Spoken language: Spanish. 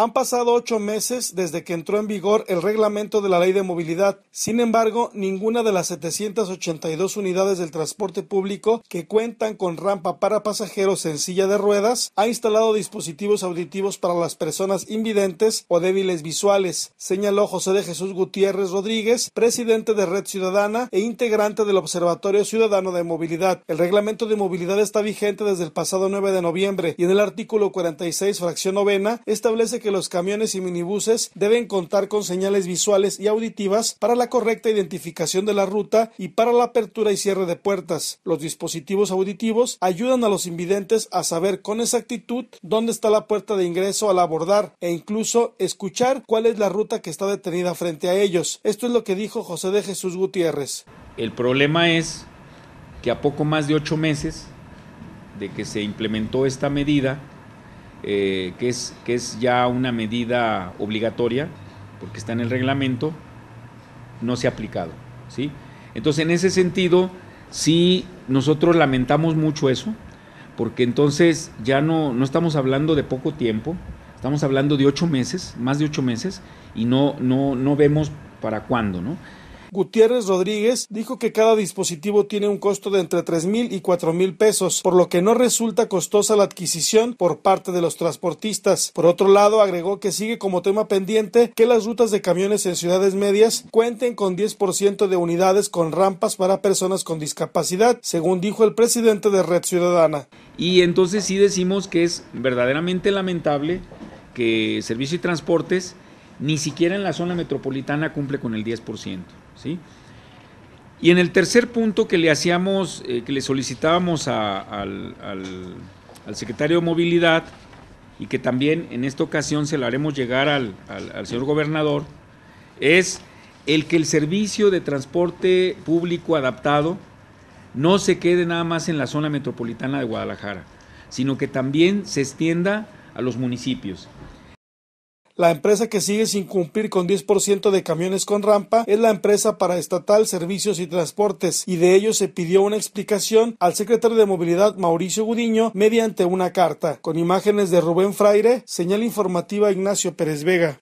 Han pasado ocho meses desde que entró en vigor el reglamento de la Ley de Movilidad. Sin embargo, ninguna de las 782 unidades del transporte público que cuentan con rampa para pasajeros en silla de ruedas ha instalado dispositivos auditivos para las personas invidentes o débiles visuales, señaló José de Jesús Gutiérrez Rodríguez, presidente de Red Ciudadana e integrante del Observatorio Ciudadano de Movilidad. El reglamento de movilidad está vigente desde el pasado 9 de noviembre y en el artículo 46, fracción novena, establece que los camiones y minibuses deben contar con señales visuales y auditivas para la correcta identificación de la ruta y para la apertura y cierre de puertas. Los dispositivos auditivos ayudan a los invidentes a saber con exactitud dónde está la puerta de ingreso al abordar e incluso escuchar cuál es la ruta que está detenida frente a ellos. Esto es lo que dijo José de Jesús Gutiérrez. El problema es que a poco más de ocho meses de que se implementó esta medida, eh, que, es, que es ya una medida obligatoria, porque está en el reglamento, no se ha aplicado. ¿sí? Entonces, en ese sentido, sí, nosotros lamentamos mucho eso, porque entonces ya no, estamos hablando de poco tiempo, estamos hablando de ocho meses, más de ocho meses, y no, no, no vemos para cuándo, ¿no? Gutiérrez Rodríguez dijo que cada dispositivo tiene un costo de entre 3 mil y 4 mil pesos, por lo que no resulta costosa la adquisición por parte de los transportistas. Por otro lado, agregó que sigue como tema pendiente que las rutas de camiones en ciudades medias cuenten con 10% de unidades con rampas para personas con discapacidad, según dijo el presidente de Red Ciudadana. Y entonces sí decimos que es verdaderamente lamentable que Servicio y Transportes ni siquiera en la zona metropolitana cumple con el 10%. ¿sí? Y en el tercer punto que le hacíamos, eh, que le solicitábamos al, secretario de Movilidad y que también en esta ocasión se lo haremos llegar al señor gobernador, es el que el servicio de transporte público adaptado no se quede nada más en la zona metropolitana de Guadalajara, sino que también se extienda a los municipios. La empresa que sigue sin cumplir con 10% de camiones con rampa es la empresa para estatal, Servicios y Transportes, y de ello se pidió una explicación al secretario de Movilidad Mauricio Gudiño mediante una carta, con imágenes de Rubén Fraire, señal informativa Ignacio Pérez Vega.